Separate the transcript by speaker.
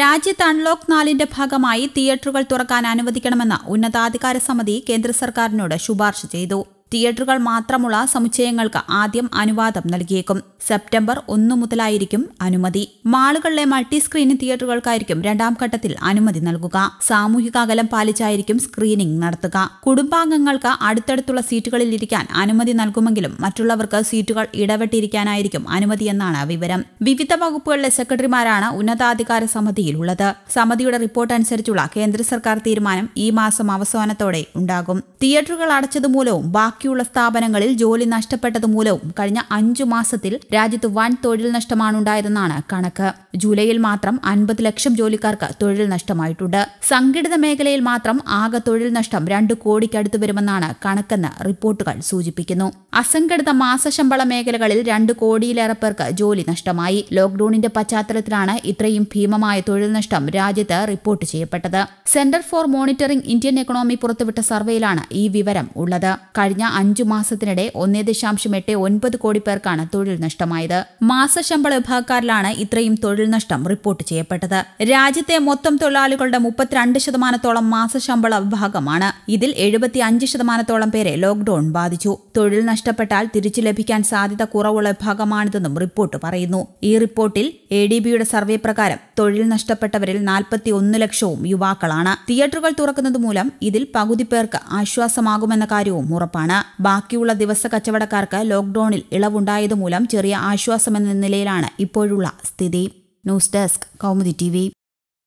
Speaker 1: രാജ്യത്ത് അൺലോക്ക് നാലിന്റെ ഭാഗമായി തിയേറ്ററുകൾ തുറക്കാൻ അനുവദിക്കണമെന്ന ഉന്നതാധികാര സമിതി കേന്ദ്ര സർക്കാരിനോട് ശുപാർശ ചെയ്തു തിയേറ്ററുകൾ മാത്രമുള്ള സമുച്ചയങ്ങൾക്ക് ആദ്യം അനുവാദം നൽകിയേക്കും സെപ്റ്റംബർ ഒന്നു മുതലായിരിക്കും അനുമതി മാളുകളിലെ മൾട്ടി സ്ക്രീനിംഗ് തിയേറ്ററുകൾക്കായിരിക്കും രണ്ടാം ഘട്ടത്തിൽ അനുമതി നൽകുക സാമൂഹിക അകലം പാലിച്ചായിരിക്കും സ്ക്രീനിംഗ് നടത്തുക കുടുംബാംഗങ്ങൾക്ക് അടുത്തടുത്തുള്ള സീറ്റുകളിൽ ഇരിക്കാൻ അനുമതി നൽകുമെങ്കിലും മറ്റുള്ളവർക്ക് സീറ്റുകൾ ഇടപെട്ടിരിക്കാനായിരിക്കും അനുമതിയെന്നാണ് വിവരം വിവിധ വകുപ്പുകളിലെ സെക്രട്ടറിമാരാണ് ഉന്നതാധികാര സമിതിയിലുള്ളത് സമിതിയുടെ റിപ്പോർട്ട് അനുസരിച്ചുള്ള കേന്ദ്ര സർക്കാർ തീരുമാനം ഈ മാസം അവസാനത്തോടെ ഉണ്ടാകും തിയേറ്ററുകൾ അടച്ചതുമൂലവും ബാക്കി ബാക്കിയുള്ള സ്ഥാപനങ്ങളിൽ ജോലി നഷ്ടപ്പെട്ടതുമൂലവും കഴിഞ്ഞ അഞ്ചു മാസത്തിൽ രാജ്യത്ത് വൻ തൊഴിൽ നഷ്ടമാണുണ്ടായതെന്നാണ് കണക്ക് ജൂലൈയിൽ മാത്രം അൻപത് ലക്ഷം ജോലിക്കാർക്ക് തൊഴിൽ നഷ്ടമായിട്ടുണ്ട് സംഘടിത മേഖലയിൽ മാത്രം ആകെ തൊഴിൽ നഷ്ടം രണ്ട് കോടിക്കടുത്തു വരുമെന്നാണ് കണക്കെന്ന് റിപ്പോർട്ടുകൾ സൂചിപ്പിക്കുന്നു അസംഘടിത മാസശമ്പള മേഖലകളിൽ രണ്ട് കോടിയിലേറെ പേർക്ക് ജോലി നഷ്ടമായി ലോക്ഡൌണിന്റെ പശ്ചാത്തലത്തിലാണ് ഇത്രയും ഭീമമായ തൊഴിൽ നഷ്ടം രാജ്യത്ത് റിപ്പോർട്ട് ചെയ്യപ്പെട്ടത് centre for monitoring Indian economy പുറത്തുവിട്ട സർവേയിലാണ് ഈ വിവരം ഉള്ളത് കഴിഞ്ഞ അഞ്ചു മാസത്തിനിടെ ഒന്നേ ദശാംശം എട്ട് ഒൻപത് കോടി പേർക്കാണ് തൊഴിൽ നഷ്ടമായത് മാസശമ്പള വിഭാഗക്കാരിലാണ് ഇത്രയും തൊഴിൽ നഷ്ടം റിപ്പോർട്ട് ചെയ്യപ്പെട്ടത് രാജ്യത്തെ മൊത്തം തൊഴിലാളികളുടെ മുപ്പത്തിരണ്ട് ശതമാനത്തോളം മാസശമ്പള വിഭാഗമാണ് ഇതിൽ എഴുപത്തി അഞ്ച് ശതമാനത്തോളം പേരെ ലോക്ഡൌൺ ബാധിച്ചു തൊഴിൽ നഷ്ടപ്പെട്ടാൽ തിരിച്ചു ലഭിക്കാൻ സാധ്യത കുറവുള്ള വിഭാഗമാണിതെന്നും റിപ്പോർട്ട് പറയുന്നു ഈ റിപ്പോർട്ടിൽ എ ഡി ബിയുടെ സർവേ പ്രകാരം തൊഴിൽ നഷ്ടപ്പെട്ടവരിൽ നാൽപ്പത്തി ഒന്ന് ലക്ഷവും യുവാക്കളാണ് തിയേറ്ററുകൾ തുറക്കുന്നത് മൂലം ഇതിൽ പകുതി പേർക്ക് ആശ്വാസമാകുമെന്ന കാര്യവും ഉറപ്പാണ് ബാക്കിയുള്ള ദിവസ കച്ചവടക്കാർക്ക് ലോക്ക്ഡൌണിൽ ഇളവുണ്ടായതുമൂലം ചെറിയ ആശ്വാസമെന്ന നിലയിലാണ് ഇപ്പോഴുള്ള സ്ഥിതി ന്യൂസ് ഡെസ്ക് കൗമുദി ടി